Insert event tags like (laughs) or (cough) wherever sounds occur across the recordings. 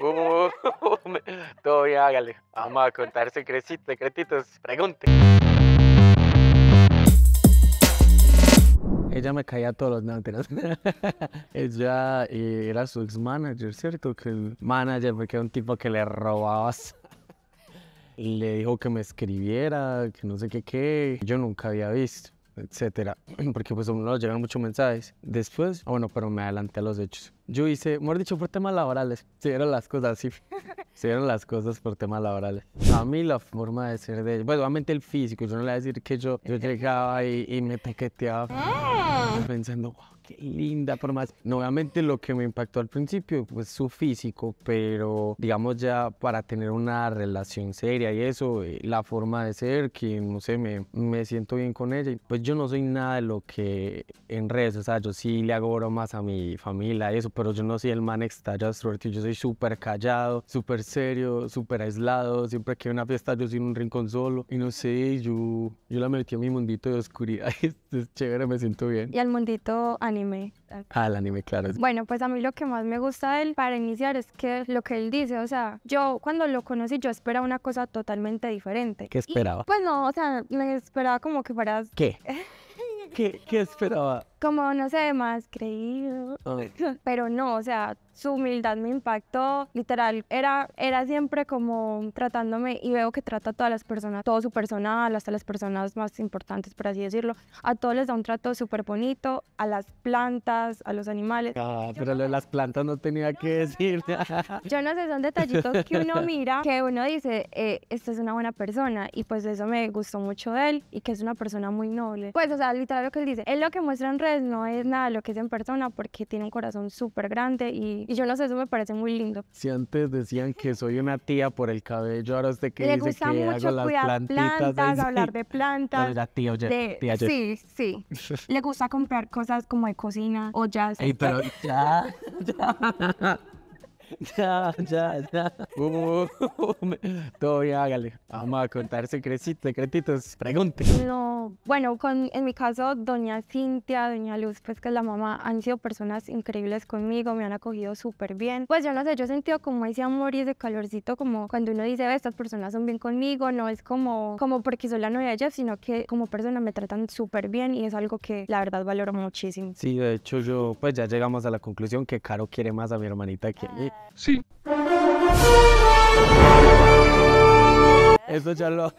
Uh, (laughs) todo bien, hágale. Vamos a contar secretitos, secretitos. Pregunte. Ella me caía todos los nantes. (laughs) Ella eh, era su ex manager, ¿cierto? Que el manager, porque era un tipo que le robabas. (laughs) le dijo que me escribiera, que no sé qué, qué. Yo nunca había visto etcétera, (clears throat) porque pues no llegan muchos mensajes. Después, ah, bueno, pero me adelanté a los hechos. Yo hice, mejor dicho, por temas laborales, (laughs) se dieron las cosas, así se dieron las cosas por temas laborales. A mí la forma de ser de ellos, bueno, obviamente el físico, yo no le voy a decir que yo, yo llegaba y, y me pequeteaba ah. pensando, wow qué linda forma. Nuevamente lo que me impactó al principio pues su físico, pero digamos ya para tener una relación seria y eso, eh, la forma de ser, que no sé, me, me siento bien con ella. Pues yo no soy nada de lo que en redes, o sea, yo sí le hago más a mi familia y eso, pero yo no soy el man extra suerte yo soy súper callado, súper serio, súper aislado, siempre que hay una fiesta yo soy en un rincón solo y no sé, yo, yo la metí a mi mundito de oscuridad. (laughs) es chévere, me siento bien. Y al mundito anime. Ah, anime, claro. Bueno, pues a mí lo que más me gusta de él para iniciar es que lo que él dice, o sea, yo cuando lo conocí yo esperaba una cosa totalmente diferente. ¿Qué esperaba? pues no, o sea, me esperaba como que fueras... ¿Qué? (laughs) ¿Qué, ¿Qué esperaba? como, no sé, más creído. (laughs) Pero no, o sea, su humildad me impactó. Literal, era, era siempre como tratándome y veo que trata a todas las personas, todo su personal, hasta las personas más importantes, por así decirlo. A todos les da un trato súper bonito, a las plantas, a los animales. Ah, pero lo de las plantas no tenía que (laughs) decir. (laughs) Yo no sé, son detallitos que uno mira, que uno dice, eh, esta es una buena persona. Y pues eso me gustó mucho de él y que es una persona muy noble. Pues, o sea, literal lo que él dice, es lo que muestra en no es nada lo que es en persona porque tiene un corazón súper grande y, yo no sé, eso me parece muy lindo. Si antes decían que soy una tía por el cabello, ahora usted que Le dice que mucho hago las plantas, hablar de plantas. La tía, tía, Sí, sí. (laughs) Le gusta comprar cosas como de cocina, o jazz ya. (laughs) (laughs) ya, ya, ya. (laughs) Todavía hágale. Vamos a contar secretitos, secretitos. Pregunte. No, bueno, con, en mi caso, doña Cintia, doña Luz, pues que la mamá, han sido personas increíbles conmigo, me han acogido súper bien. Pues yo no sé, yo he sentido como ese amor y ese calorcito, como cuando uno dice, estas personas son bien conmigo, no es como, como porque soy la novia de sino que como persona me tratan súper bien y es algo que la verdad valoro muchísimo. Sí, de hecho yo, pues ya llegamos a la conclusión que Caro quiere más a mi hermanita que a mí. Sí. Eso (laughs) ya lo,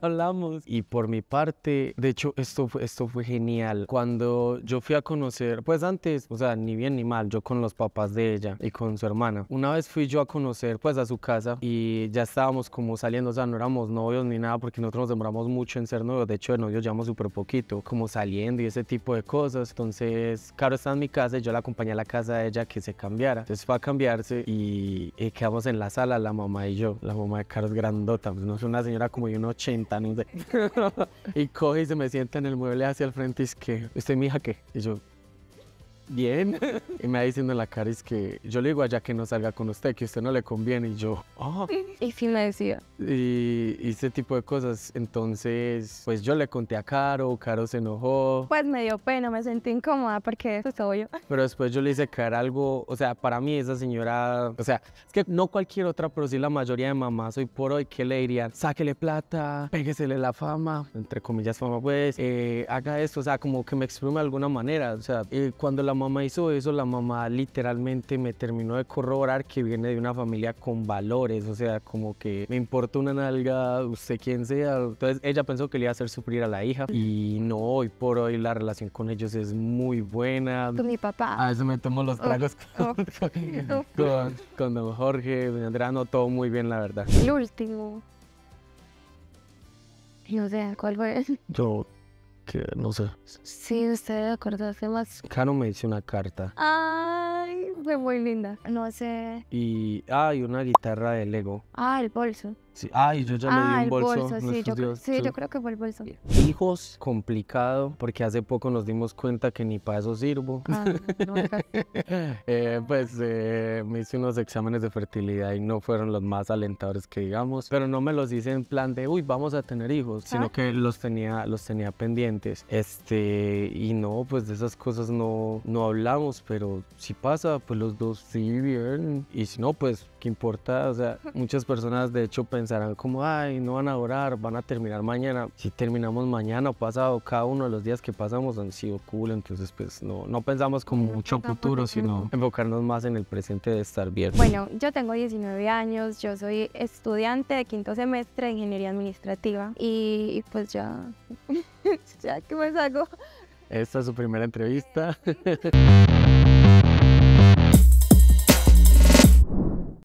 hablamos. Y por mi parte, de hecho, esto fue, esto fue genial. Cuando yo fui a conocer, pues antes, o sea, ni bien ni mal, yo con los papás de ella y con su hermana. Una vez fui yo a conocer, pues, a su casa y ya estábamos como saliendo, o sea, no éramos novios ni nada porque nosotros nos demoramos mucho en ser novios. De hecho, de novios llevamos súper poquito, como saliendo y ese tipo de cosas. Entonces, Caro está en mi casa y yo la acompañé a la casa de ella que se cambiara. Entonces fue a cambiarse y, eh, quedamos en la sala la mamá y yo. La mamá de Caro es grandota, pues no una señora como de un 80, no sé. (laughs) y coge y se me sienta en el mueble hacia el frente y es que, ¿usted mi hija qué? Y yo, bien. (laughs) y me va diciendo en la cara, que yo le digo allá que no salga con usted, que usted no le conviene. Y yo, oh. Y sí me decía. Y, ese tipo de cosas. Entonces, pues yo le conté a Caro, Caro se enojó. Pues me dio pena, me sentí incómoda porque eso soy yo. (laughs) Pero después yo le hice caer algo, o sea, para mí esa señora, o sea, es que no cualquier otra, pero sí la mayoría de mamás hoy por hoy que le dirían, sáquele plata, péguesele la fama, entre comillas fama, pues, eh, haga esto, o sea, como que me exprime de alguna manera, o sea, y eh, cuando la mamá hizo eso, la mamá literalmente me terminó de corroborar que viene de una familia con valores, o sea, como que me importa una nalga, usted quién sea. Entonces ella pensó que le iba a hacer sufrir a la hija y no, hoy por hoy la relación con ellos es muy buena. Con mi papá. A eso me tomo los tragos con, don Jorge, no todo muy bien, la verdad. El último. No sé, ¿cuál fue? Yo que no sé. Sí, usted acordarse más. Cano me hizo una carta. Ay, fue muy linda. No sé. Y, ah, una guitarra de Lego. Ah, el bolso. Ay, yo ya me di ah, un bolso. sí, yo, creo que fue el bolso. Hijos, complicado, porque hace poco nos dimos cuenta que ni para eso sirvo. Ah, (laughs) eh, pues eh, me hice unos exámenes de fertilidad y no fueron los más alentadores que digamos, pero no me los hice en plan de, uy, vamos a tener hijos, ah. sino que los tenía, los tenía pendientes. Este, y no, pues de esas cosas no, no hablamos, pero si pasa, pues los dos sí bien. Y si no, pues, ¿qué importa? O sea, (laughs) muchas personas de hecho pensaban pensarán como, ay, no van a orar, van a terminar mañana. Si terminamos mañana o pasado, cada uno de los días que pasamos han sido cool, entonces pues no, no pensamos con mucho futuro, sino enfocarnos más en el presente de estar bien. Bueno, yo tengo 19 años, yo soy estudiante de quinto semestre de Ingeniería Administrativa y, pues ya, (laughs) ya, ¿qué más hago? Esta es su primera entrevista. (laughs)